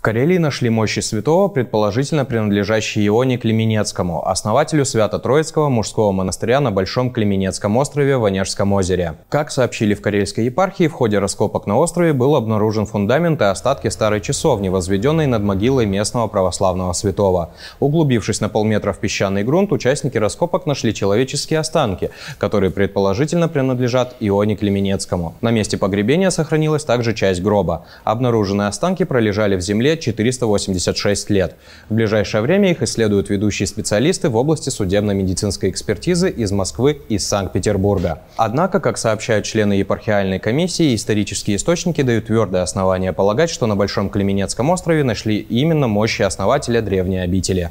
В Карелии нашли мощи святого, предположительно принадлежащие Ионе Клеменецкому, основателю Свято-Троицкого мужского монастыря на Большом Клеменецком острове в Онежском озере. Как сообщили в Карельской епархии, в ходе раскопок на острове был обнаружен фундамент и остатки старой часовни, возведенной над могилой местного православного святого. Углубившись на полметра в песчаный грунт, участники раскопок нашли человеческие останки, которые предположительно принадлежат Ионе Клеменецкому. На месте погребения сохранилась также часть гроба. Обнаруженные останки пролежали в земле Москве 486 лет. В ближайшее время их исследуют ведущие специалисты в области судебно-медицинской экспертизы из Москвы и Санкт-Петербурга. Однако, как сообщают члены епархиальной комиссии, исторические источники дают твердое основание полагать, что на Большом Клеменецком острове нашли именно мощи основателя древней обители.